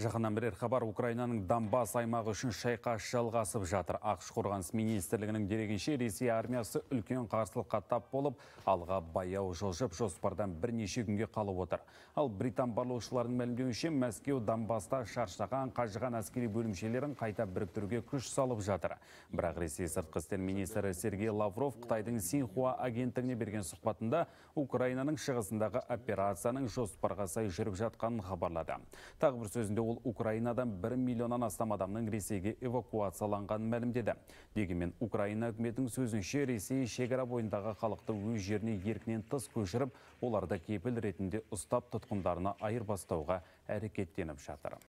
Жақыннан бірер хабар Украинаның Донбасс аймағы үшін шайқас жалғасып жатыр. Ақш қорғаныс министрлігінің дерегінше Ресей армиясы үлкен қарсылыққа тап болып, алға баяу жылжып жоспардан бірнеше күнге қалып отыр. Ал британ барлаушыларының мәлімдеуінше Мәскеу Донбасста шаршаған, қажыған әскери бөлімшелерін қайта біріктіруге күш салып жатыр. Бірақ Ресей сыртқы істер министрі Сергей Лавров Қытайдың Синхуа агенттігіне берген сұхбатында Украинаның шығысындағы операцияның жоспарға сай жүріп жатқанын хабарлады. Тағы бір сөзінде ол Украинадан бір миллионнан астам адамның Ресейге эвакуацияланғанын мәлімдеді. Дегенмен Украина үкіметінің сөзінше Ресей шекара бойындағы халықты өз жеріне еркінен тыс көшіріп, оларды кепіл ретінде ұстап тұтқындарына айырбастауға әрекеттеніп жатыр.